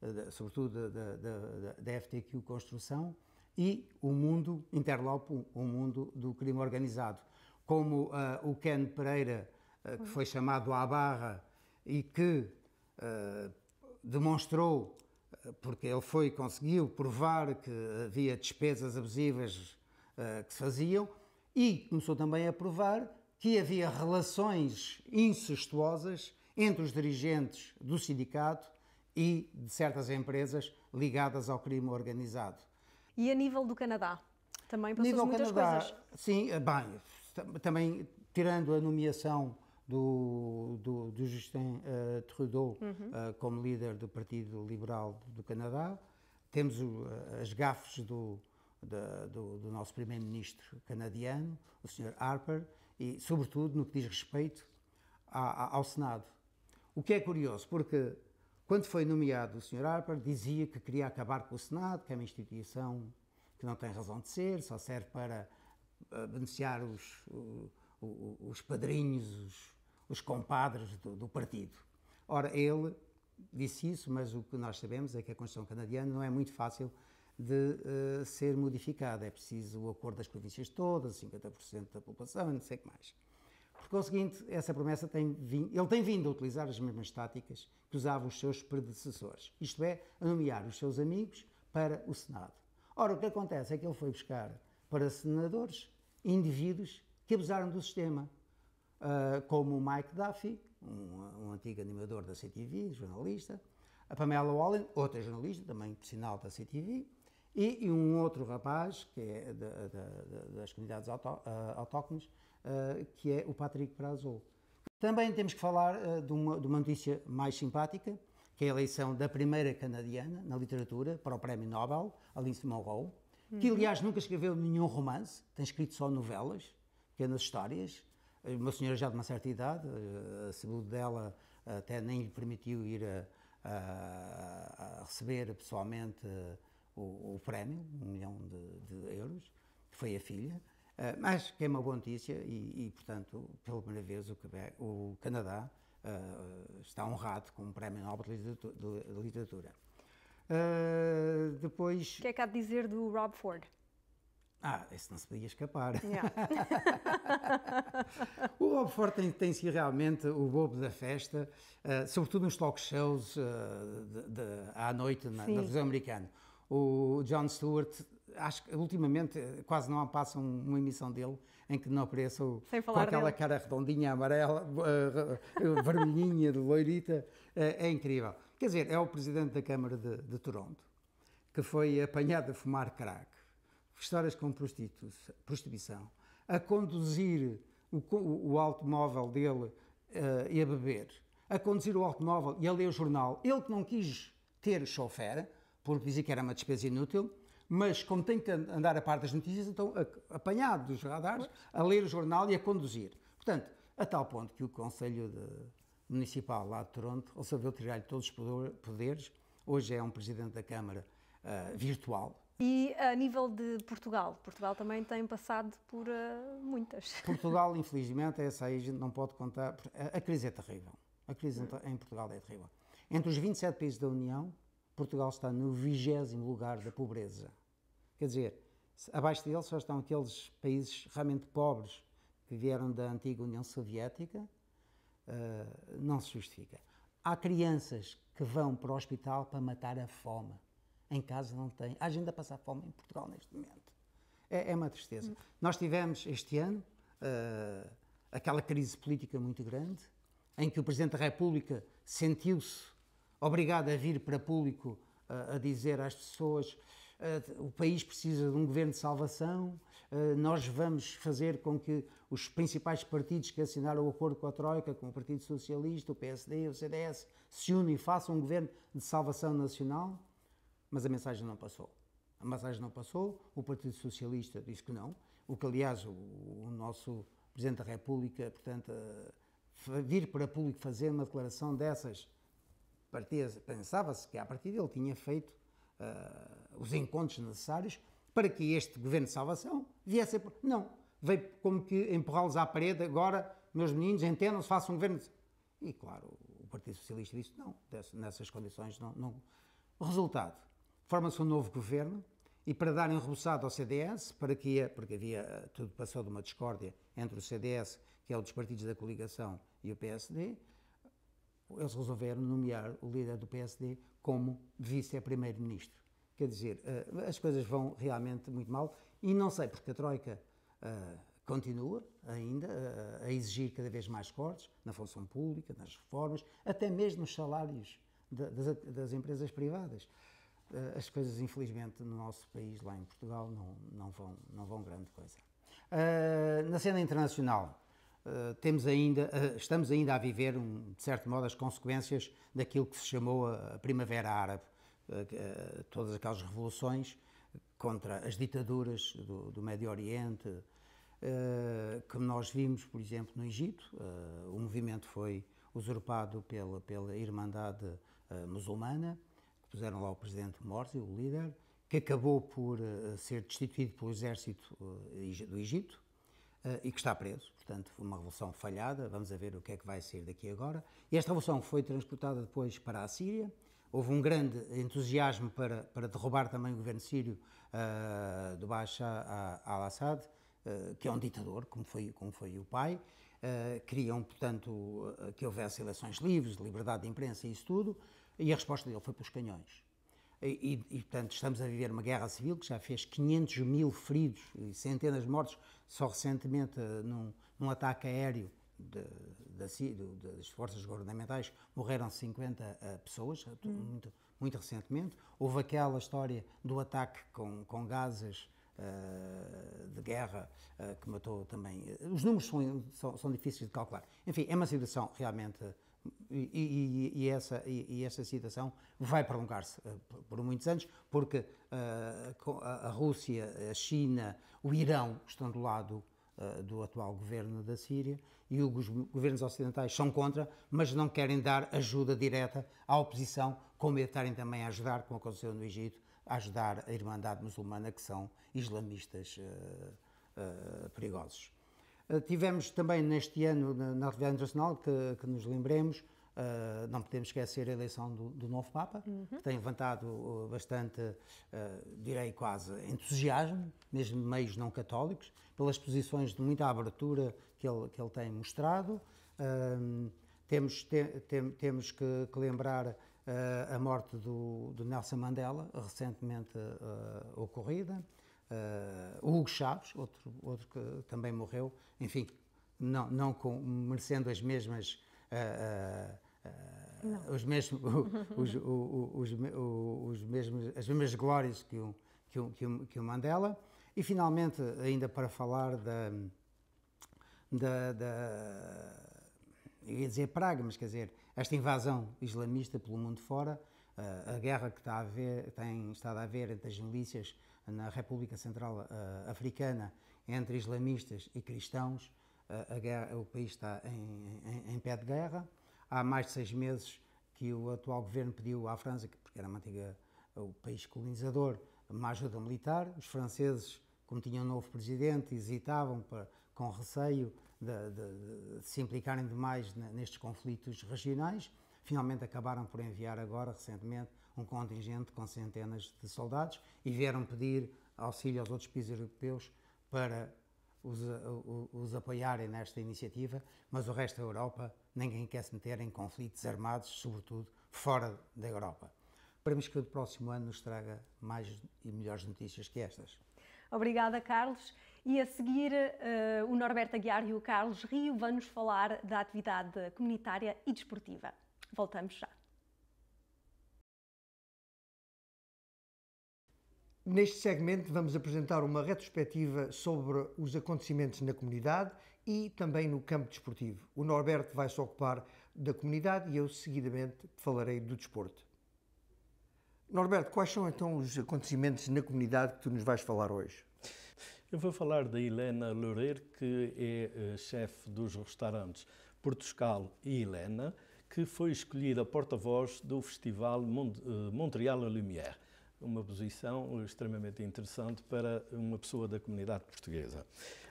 eh, sobretudo da, da, da FTQ Construção, e o mundo interlopo, o mundo do crime organizado. Como uh, o Ken Pereira, uh, que uhum. foi chamado à barra e que uh, demonstrou, porque ele foi, conseguiu provar que havia despesas abusivas que se faziam, e começou também a provar que havia relações incestuosas entre os dirigentes do sindicato e de certas empresas ligadas ao crime organizado. E a nível do Canadá? Também passou nível muitas Canadá, coisas. Sim, eh, bem, também tirando a nomeação do, do, do Justin uh, Trudeau uhum. uh, como líder do Partido Liberal do Canadá, temos as gafes do, da, do, do, nosso primeiro-ministro canadiano, o Sr. Harper, e sobretudo no que diz respeito a, a, ao Senado. O que é curioso, porque quando foi nomeado o Sr. Harper, dizia que queria acabar com o Senado, que é uma instituição que não tem razão de ser, só serve para eh, beneficiar os, os, padrinhos, os, os compadres do, do partido. Ora, ele disse isso, mas o que nós sabemos é que a Constituição canadiana não é muito fácil de uh, ser modificada. É preciso o acordo das províncias todas, 50% da população, não sei o que mais. Por conseguinte, é essa promessa tem vindo, ele tem vindo a utilizar as mesmas táticas que usavam os seus predecessores, isto é, a nomear os seus amigos para o Senado. Ora, o que acontece é que ele foi buscar para senadores indivíduos que abusaram do sistema, ah, como o Mike Duffy, um, um antigo animador da CTV, jornalista, a Pamela Wallen, outra jornalista, também sinal da CTV, e, e um outro rapaz, que é das comunidades auto, ah, autóctones, ah, que é o Patrick Prazol. Também temos que falar ah, de uma, de uma notícia mais simpática, que é a eleição da primeira canadiana na literatura para o Prémio Nobel, Alice Munro, que uhum. aliás nunca escreveu nenhum romance, tem escrito só novelas, pequenas histórias. Uma senhora já de uma certa idade, a saúde dela até nem lhe permitiu ir a, a, a receber pessoalmente o, o prémio, um milhão de, de, euros, foi a filha. Uh, mas que é uma boa notícia e, e portanto, pela primeira vez o, Quebec, o Canadá uh, está honrado com um prémio Nobel de Literatura. Uh, depois... O que é que há de dizer do Rob Ford? Ah, esse não se podia escapar. Yeah. o Rob Ford tem, tem sido realmente o bobo da festa, sobretudo nos talk shows de, de, à noite na, na televisão americana. O John Stewart, acho que ultimamente eh, quase não passa uma emissão dele em que não apareça o, com aquela dele. cara redondinha, amarela, eh, eh, vermelhinha, de loirita. É, é incrível. Quer dizer, é o presidente da Câmara de, de Toronto que foi apanhado a fumar crack, histórias com prostituição, a conduzir o, o automóvel dele e a beber, a conduzir o automóvel e a ler o jornal. Ele que não quis ter chofer, porque dizia que era uma despesa inútil, mas como tem que andar a par das notícias, então apanhado dos radares, a ler o jornal e a conduzir. Portanto, a tal ponto que o Conselho de, Municipal lá de Toronto resolveu tirar-lhe todos os poderes, hoje é um Presidente da Câmara uh, virtual, e a nível de Portugal, Portugal também tem passado por uh, muitas. Portugal, infelizmente, é essa aí a gente não pode contar. A, a crise é terrível. A crise hum. em Portugal é terrível. Entre os 27 países da União, Portugal está no vigésimo lugar da pobreza. Quer dizer, abaixo dele só estão aqueles países realmente pobres que vieram da antiga União Soviética, uh, não se justifica. Há crianças que vão para o hospital para matar a fome. Em casa não tem. Há gente a passar fome em Portugal neste momento. É, é uma tristeza. Hum. Nós tivemos este ano uh, aquela crise política muito grande, em que o Presidente da República sentiu-se obrigado a vir para público a, a dizer às pessoas uh, o país precisa de um governo de salvação, uh, nós vamos fazer com que os principais partidos que assinaram o acordo com a Troika, com o Partido Socialista, o PSD, o CDS, se unam e façam um governo de salvação nacional, mas a mensagem não passou. A mensagem não passou, o Partido Socialista disse que não, o que aliás o, o nosso Presidente da República, portanto, uh, vir para público fazer uma declaração dessas Pensava-se que, a partir dele, tinha feito uh, os encontros necessários para que este governo de salvação viesse. A... Não, veio como que empurrá-los à parede. Agora, meus meninos, entendam-se, façam um governo. De... E, claro, o Partido Socialista disse: não, nessas condições não. não. Resultado: forma-se um novo governo e para darem um rebuçado ao CDS, para que ia, porque havia, ah, tudo passou de uma discórdia entre o CDS, que é o dos partidos da coligação, e o PSD, eles resolveram nomear o líder do PSD como vice-primeiro-ministro. Quer dizer, eh, as coisas vão realmente muito mal e não sei porque a Troika eh, continua ainda eh, a exigir cada vez mais cortes na função pública, nas reformas, até mesmo nos salários das empresas privadas. As coisas, infelizmente, no nosso país, lá em Portugal, não, não, vão, não vão grande coisa. Na cena internacional, eh, temos ainda, eh, estamos ainda a viver, um, de certo modo, as consequências daquilo que se chamou a Primavera Árabe, eh, todas aquelas revoluções contra as ditaduras do, do Médio Oriente, que nós vimos, por exemplo, no Egito. O movimento foi usurpado pela, pela Irmandade Muçulmana, que puseram lá o presidente Morsi, o líder, que acabou por ser destituído pelo exército do Egito eh, e que está preso. Portanto, foi uma revolução falhada. Vamos ver o que é que vai sair daqui agora. E esta revolução foi transportada depois para a Síria. Houve um grande entusiasmo para, para derrubar também o governo sírio uh, do Bashar al-Assad, uh, que é um ditador, como foi, como foi o pai. Uh, queriam, portanto, que houvesse eleições livres, liberdade de imprensa e isso tudo. E a resposta dele foi pelos canhões. E, e, portanto, estamos a viver uma guerra civil que já fez 500 mil feridos e centenas de mortos, só recentemente eh, num, num ataque aéreo de, de, de, das forças governamentais morreram 50 uh, eh, pessoas, eh, hum. muito, muito recentemente. Houve aquela história do ataque com, com gases uh, de guerra uh, que matou também. Os números são, são, são, difíceis de calcular. Enfim, é uma situação realmente e, e, e, essa, e, essa situação vai prolongar-se eh, por muitos anos, porque uh, a Rússia, a China, o Irão estão do lado uh, do atual governo da Síria e os governos ocidentais são contra, mas não querem dar ajuda direta à oposição, como estarem também a ajudar, como aconteceu no Egito, a ajudar a Irmandade Muçulmana, que são islamistas uh, perigosos. Eh, tivemos também neste ano, na revista Internacional, que, que nos lembremos, Uh, não podemos esquecer a eleição do, do novo Papa, uhum. que tem levantado eh, bastante, uh, direi quase, entusiasmo, mesmo meios não católicos, pelas posições de muita abertura que ele, que ele tem mostrado. Ehm, temos te, temos que, que lembrar a morte do, do, Nelson Mandela, recentemente ocorrida o ah, Hugo Chaves, outro, outro que também morreu, enfim, não, não com, merecendo as mesmas. Uh, os mesmos, os, os, os, mesmos, as mesmas glórias que o, que, o, que, o, Mandela. E finalmente, ainda para falar da, da, da, Eu ia dizer praga, mas quer dizer, esta invasão islamista pelo mundo fora, a guerra que está a haver, tem estado a haver entre as milícias na República Central uh, Africana entre islamistas e cristãos. Uh, guerra, o país está em, em, em, pé de guerra. Há mais de seis meses que o atual governo pediu à França, que porque era uma antiga, o país colonizador, uma ajuda militar. Os franceses, como tinham um novo presidente, hesitavam para, com receio de, de, de se implicarem demais nestes conflitos regionais. Finalmente acabaram por enviar agora, recentemente, um contingente com centenas de soldados e vieram pedir auxílio aos outros países europeus para os, os, apoiarem nesta iniciativa, mas o resto da Europa ninguém quer se meter em conflitos armados, sobretudo fora da Europa. Esperemos que o próximo ano nos traga mais e melhores notícias que estas. Obrigada, Carlos. E a seguir, eh, o Norberto Aguiar e o Carlos Rio vão nos falar da atividade comunitária e desportiva. Voltamos já. Neste segmento, vamos apresentar uma retrospectiva sobre os acontecimentos na comunidade e também no campo desportivo. O Norberto vai se ocupar da comunidade e eu, seguidamente, falarei do desporto. Norberto, quais são então os acontecimentos na comunidade que tu nos vais falar hoje? Eu vou falar da Helena Loureiro, que é eh, chefe dos restaurantes Portuscal e Helena, que foi escolhida porta-voz do Festival Mont eh, Montreal Lumière uma posição extremamente interessante para uma pessoa da comunidade portuguesa.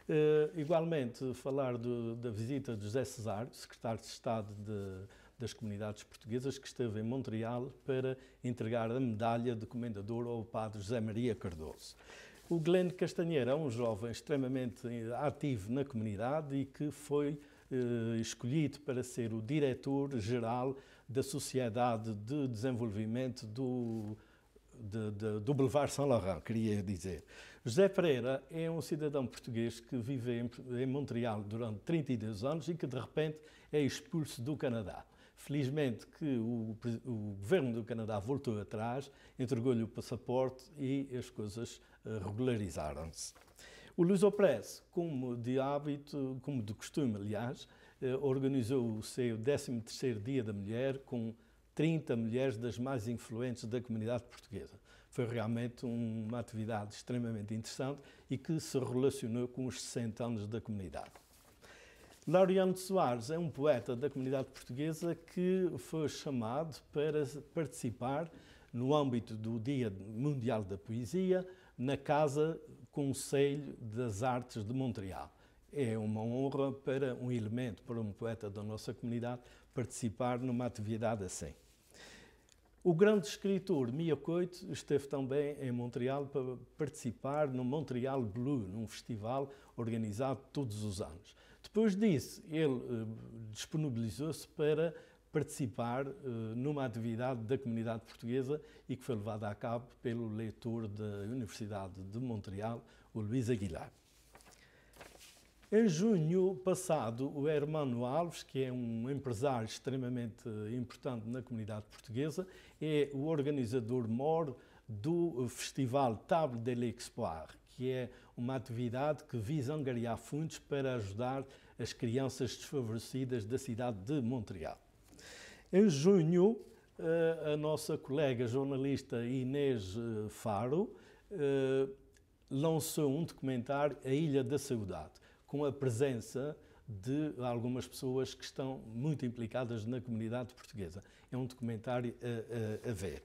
Uh, igualmente, falar do, da visita de José Cesar, secretário de Estado de, das Comunidades Portuguesas, que esteve em Montreal para entregar a medalha de comendador ao padre José Maria Cardoso. O Glenn Castanheira é um jovem extremamente eh, ativo na comunidade e que foi eh, escolhido para ser o diretor-geral da Sociedade de Desenvolvimento do de, de, do Boulevard Saint-Laurent, queria dizer. José Pereira é um cidadão português que vive em, em Montreal durante 32 anos e que, de repente, é expulso do Canadá. Felizmente que o, o, governo do Canadá voltou atrás, entregou-lhe o passaporte e as coisas eh, regularizaram-se. O Lusopress, como de hábito, como de costume, aliás, eh, organizou o seu 13º Dia da Mulher com 30 mulheres das mais influentes da comunidade portuguesa. Foi realmente uma atividade extremamente interessante e que se relacionou com os 60 anos da comunidade. Laureano Soares é um poeta da comunidade portuguesa que foi chamado para participar no âmbito do Dia Mundial da Poesia na Casa Conselho das Artes de Montreal. É uma honra para um elemento, para um poeta da nossa comunidade, participar numa atividade assim. O grande escritor Mia Coito esteve também em Montreal para participar no Montreal Blue, num festival organizado todos os anos. Depois disso, ele eh, disponibilizou-se para participar eh, numa atividade da comunidade portuguesa e que foi levada a cabo pelo leitor da Universidade de Montreal, o Luís Aguilar. Em junho passado, o Hermano Alves, que é um empresário extremamente importante na comunidade portuguesa, é o organizador mor do festival Table de l'Expoir, que é uma atividade que visa angariar fundos para ajudar as crianças desfavorecidas da cidade de Montreal. Em junho, eh, a nossa colega jornalista Inês eh, Faro eh, lançou um documentário, A Ilha da Saudade com a presença de algumas pessoas que estão muito implicadas na comunidade portuguesa. É um documentário a, a, a ver.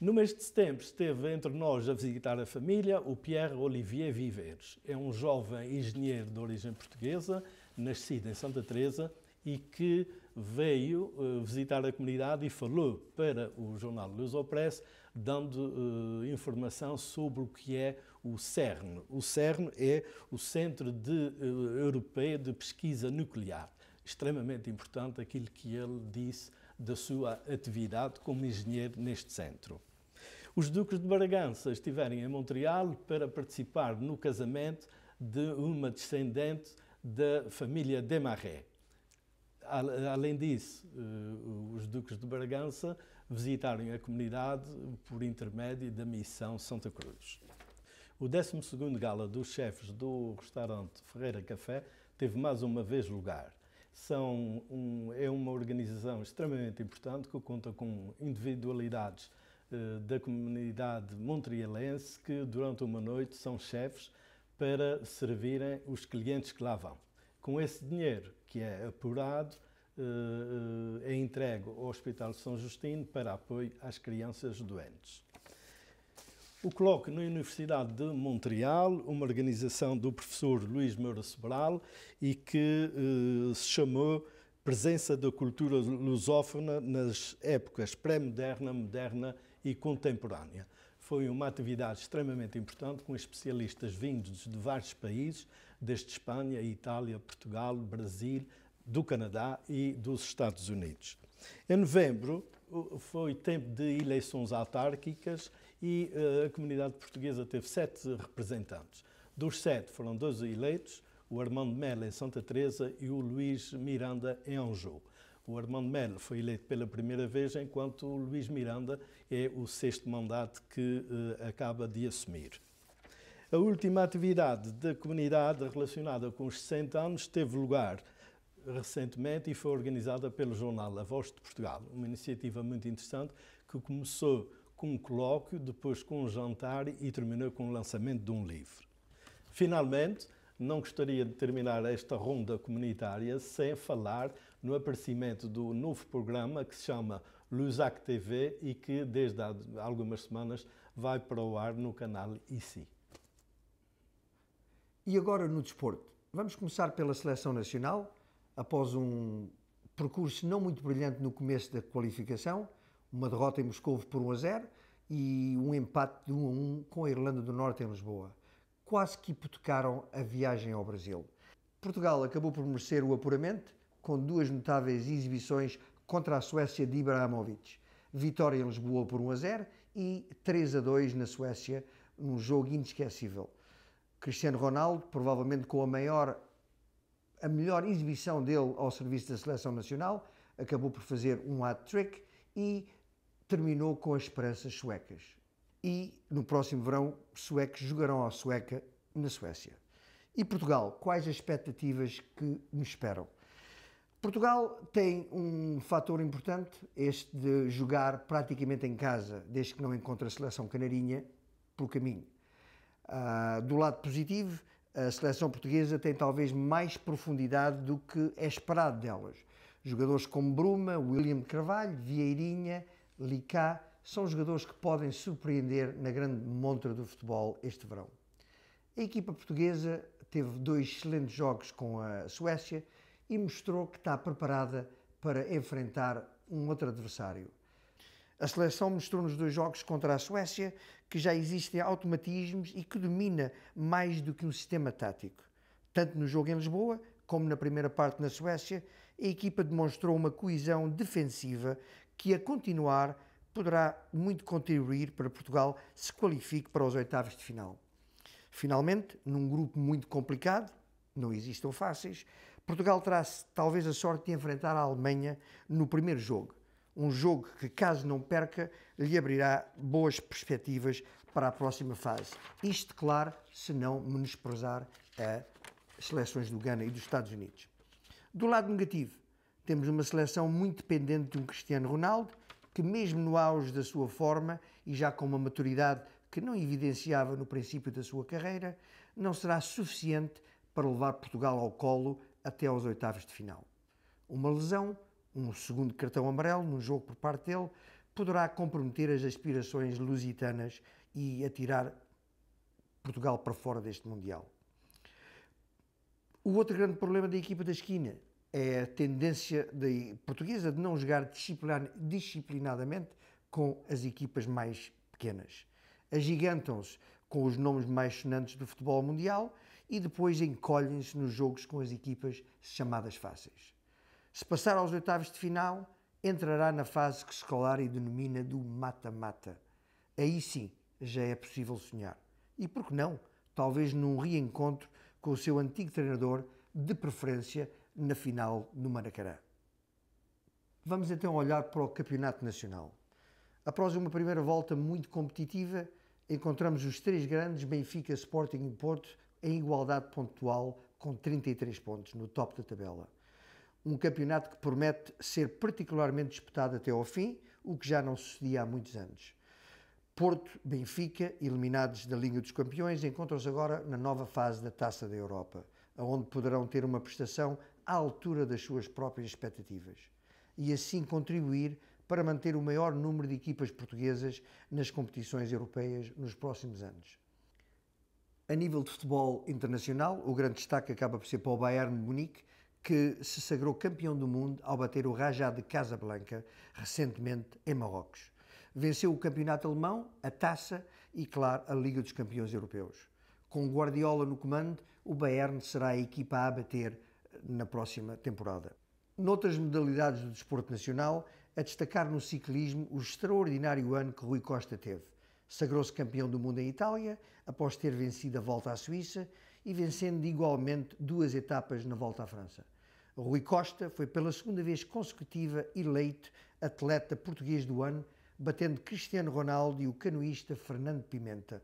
No mês de setembro esteve entre nós a visitar a família o Pierre Olivier Viveres. É um jovem engenheiro de origem portuguesa, nascido em Santa Teresa e que veio eh, visitar a comunidade e falou para o jornal Lusopress, dando uh, informação sobre o que é o CERN. O CERN é o Centro de, eh, Europeu de Pesquisa Nuclear. Extremamente importante aquilo que ele disse da sua atividade como engenheiro neste centro. Os duques de Bragança estiverem em Montreal para participar no casamento de uma descendente da família Desmarais. Além disso, eh, os duques de Bragança visitarem a comunidade por intermédio da missão Santa Cruz. O 12 Gala dos Chefes do restaurante Ferreira Café teve mais uma vez lugar. São um, é uma organização extremamente importante que conta com individualidades eh, da comunidade montrealense que durante uma noite são chefes para servirem os clientes que lá vão. Com esse dinheiro que é apurado, eh, eh é entregue ao Hospital São Justino para apoio às crianças doentes o coloco na Universidade de Montreal, uma organização do professor Luís Moura Sobral e que eh, se chamou Presença da Cultura Lusófona nas épocas pré-moderna, moderna e contemporânea. Foi uma atividade extremamente importante, com especialistas vindos de vários países, desde Espanha, Itália, Portugal, Brasil, do Canadá e dos Estados Unidos. Em novembro, foi tempo de eleições autárquicas e eh, a comunidade portuguesa teve sete representantes. Dos sete foram dois eleitos, o Armando Melo em Santa Teresa e o Luís Miranda em Anjou. O Armando Melo foi eleito pela primeira vez, enquanto o Luís Miranda é o sexto mandato que uh, acaba de assumir. A última atividade da comunidade relacionada com os 60 anos teve lugar recentemente e foi organizada pelo jornal A Voz de Portugal, uma iniciativa muito interessante que começou com um colóquio, depois com um jantar e terminou com o lançamento de um livro. Finalmente, não gostaria de terminar esta ronda comunitária sem falar no aparecimento do novo programa que se chama Lusac TV e que desde há algumas semanas vai para o ar no canal ICI. E agora no desporto. Vamos começar pela seleção nacional, após um percurso não muito brilhante no começo da qualificação uma derrota em Moscou por 1 a 0 e um empate de 1 a 1 com a Irlanda do Norte em Lisboa. Quase que hipotecaram a viagem ao Brasil. Portugal acabou por merecer o apuramento com duas notáveis exibições contra a Suécia de Ibrahimovic. Vitória em Lisboa por 1 a 0 e 3 a 2 na Suécia, num jogo inesquecível. Cristiano Ronaldo, provavelmente com a maior a melhor exibição dele ao serviço da seleção nacional, acabou por fazer um hat-trick e terminou com as esperanças suecas. E no próximo verão, suecos jogarão à Sueca na Suécia. E Portugal, quais as expectativas que nos esperam? Portugal tem um fator importante, este de jogar praticamente em casa, desde que não encontre a seleção canarinha pelo caminho. Uh, do lado positivo, a seleção portuguesa tem talvez mais profundidade do que é esperado delas. Jogadores como Bruma, William Carvalho, Vieirinha, Licá são jogadores que podem surpreender na grande montra do futebol este verão. A equipa portuguesa teve dois excelentes jogos com a Suécia e mostrou que está preparada para enfrentar um outro adversário. A seleção mostrou nos dois jogos contra a Suécia que já existem automatismos e que domina mais do que um sistema tático. Tanto no jogo em Lisboa como na primeira parte na Suécia, a equipa demonstrou uma coesão defensiva que a continuar poderá muito contribuir para Portugal se qualifique para os oitavos de final. Finalmente, num grupo muito complicado, não existam fáceis, Portugal terá talvez a sorte de enfrentar a Alemanha no primeiro jogo. Um jogo que, caso não perca, lhe abrirá boas perspectivas para a próxima fase. Isto, claro, se não menosprezar as seleções do Ghana e dos Estados Unidos. Do lado negativo, temos uma seleção muito dependente de um Cristiano Ronaldo, que, mesmo no auge da sua forma e já com uma maturidade que não evidenciava no princípio da sua carreira, não será suficiente para levar Portugal ao colo até aos oitavos de final. Uma lesão, um segundo cartão amarelo num jogo por parte dele, poderá comprometer as aspirações lusitanas e atirar Portugal para fora deste Mundial. O outro grande problema da equipa da esquina é a tendência da portuguesa de não jogar disciplinar, disciplinadamente com as equipas mais pequenas. Agigantam-se com os nomes mais sonantes do futebol mundial e depois encolhem-se nos jogos com as equipas chamadas fáceis. Se passar aos oitavos de final, entrará na fase que colar e denomina do mata-mata. Aí sim já é possível sonhar. E por que não? Talvez num reencontro com o seu antigo treinador, de preferência na final no Maracanã. Vamos então olhar para o Campeonato Nacional. Após uma primeira volta muito competitiva, encontramos os três grandes, Benfica, Sporting e Porto, em igualdade pontual com 33 pontos no top da tabela. Um campeonato que promete ser particularmente disputado até ao fim, o que já não sucedia há muitos anos. Porto, Benfica, eliminados da Liga dos Campeões, encontram-se agora na nova fase da Taça da Europa, onde poderão ter uma prestação à altura das suas próprias expectativas e assim contribuir para manter o maior número de equipas portuguesas nas competições europeias nos próximos anos. A nível de futebol internacional, o grande destaque acaba por ser para o Bayern de Munique, que se sagrou campeão do mundo ao bater o Rajá de Casablanca recentemente em Marrocos. Venceu o campeonato alemão, a taça e, claro, a Liga dos Campeões Europeus. Com Guardiola no comando, o Bayern será a equipa a bater na próxima temporada. Noutras modalidades do desporto nacional, a destacar no ciclismo o extraordinário ano que Rui Costa teve. Sagrou-se campeão do mundo em Itália, após ter vencido a volta à Suíça e vencendo igualmente duas etapas na volta à França. Rui Costa foi pela segunda vez consecutiva eleito atleta português do ano, batendo Cristiano Ronaldo e o canoísta Fernando Pimenta.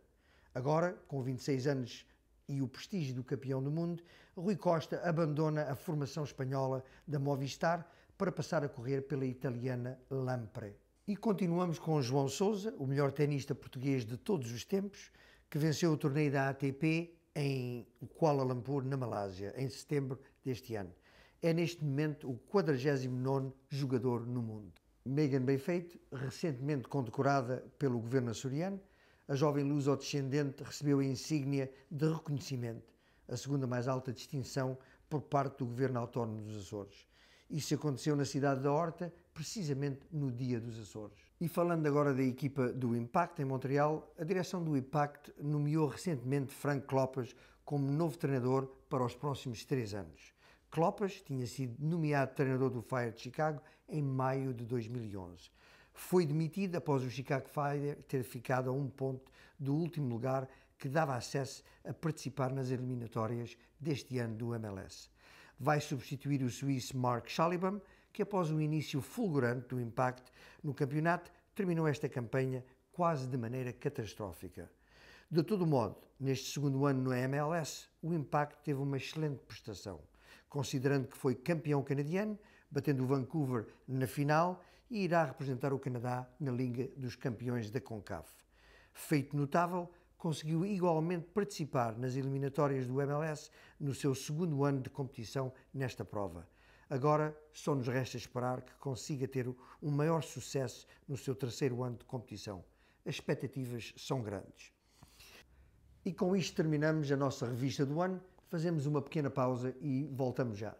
Agora, com 26 anos e o prestígio do campeão do mundo, Rui Costa abandona a formação espanhola da Movistar para passar a correr pela italiana Lampre. E continuamos com João Sousa, o melhor tenista português de todos os tempos, que venceu o torneio da ATP em Kuala Lumpur, na Malásia, em setembro deste ano. É neste momento o 49 jogador no mundo. Megan Benfeito, recentemente condecorada pelo governo açoriano, a jovem luso-descendente recebeu a insígnia de reconhecimento a segunda mais alta distinção por parte do Governo Autónomo dos Açores. Isso aconteceu na cidade da Horta, precisamente no dia dos Açores. E falando agora da equipa do Impact em Montreal, a direção do Impact nomeou recentemente Frank Klopas como novo treinador para os próximos três anos. Klopas tinha sido nomeado treinador do Fire de Chicago em maio de 2011. Foi demitido após o Chicago Fire ter ficado a um ponto do último lugar que dava acesso a participar nas eliminatórias deste ano do MLS. Vai substituir o suíço Mark Schalibam, que após um início fulgurante do Impact no campeonato, terminou esta campanha quase de maneira catastrófica. De todo modo, neste segundo ano no MLS, o Impact teve uma excelente prestação, considerando que foi campeão canadiano, batendo o Vancouver na final e irá representar o Canadá na Liga dos Campeões da CONCACAF. Feito notável, conseguiu igualmente participar nas eliminatórias do MLS no seu segundo ano de competição nesta prova. Agora só nos resta esperar que consiga ter um maior sucesso no seu terceiro ano de competição. As expectativas são grandes. E com isto terminamos a nossa revista do ano. Fazemos uma pequena pausa e voltamos já.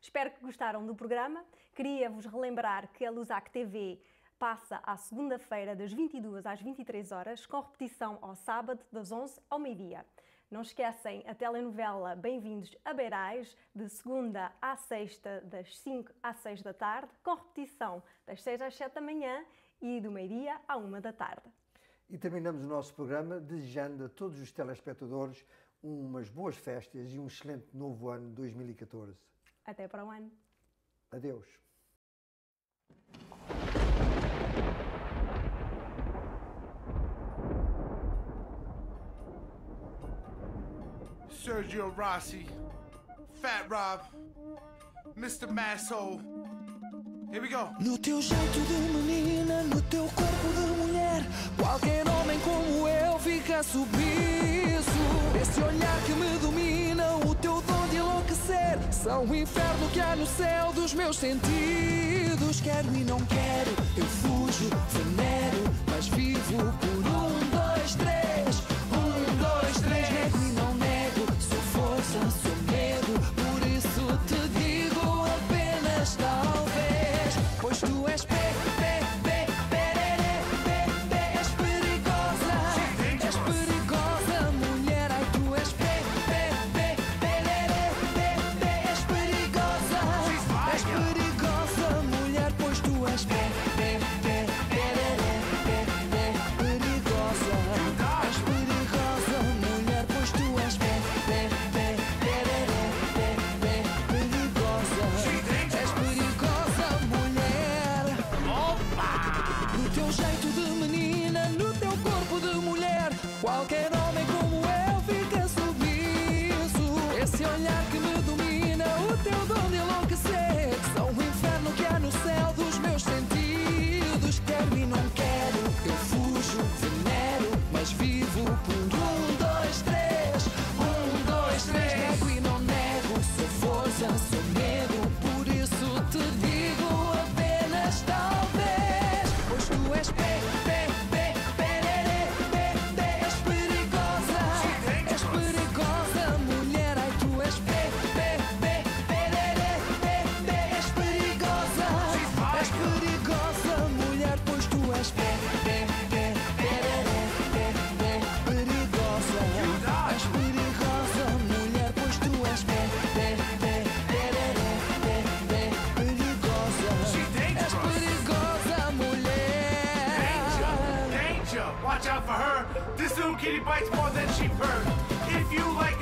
Espero que gostaram do programa. Queria vos relembrar que a Lusac TV passa à segunda-feira das 22 às 23 horas, com repetição ao sábado das 11 ao meio-dia. Não esquecem a telenovela Bem-vindos a Beirais, de segunda à sexta, das 5 às 6 da tarde, com repetição das 6 às 7 da manhã e do meio-dia à 1 da tarde. E terminamos o nosso programa desejando a todos os telespectadores umas boas festas e um excelente novo ano 2014. Até para o ano. Adeus. Sergio Rossi, Fat Rob, Mr. Masshole. Here we go. No teu jeito de menina, no teu corpo de mulher, qualquer homem como eu fica subiço. Esse olhar que me domina, o teu dom de enlouquecer, são o inferno que há no céu dos meus sentidos. Quero e não quero, eu fujo, venero, mas vivo por um 手を kitty bites more than she purrs. If you like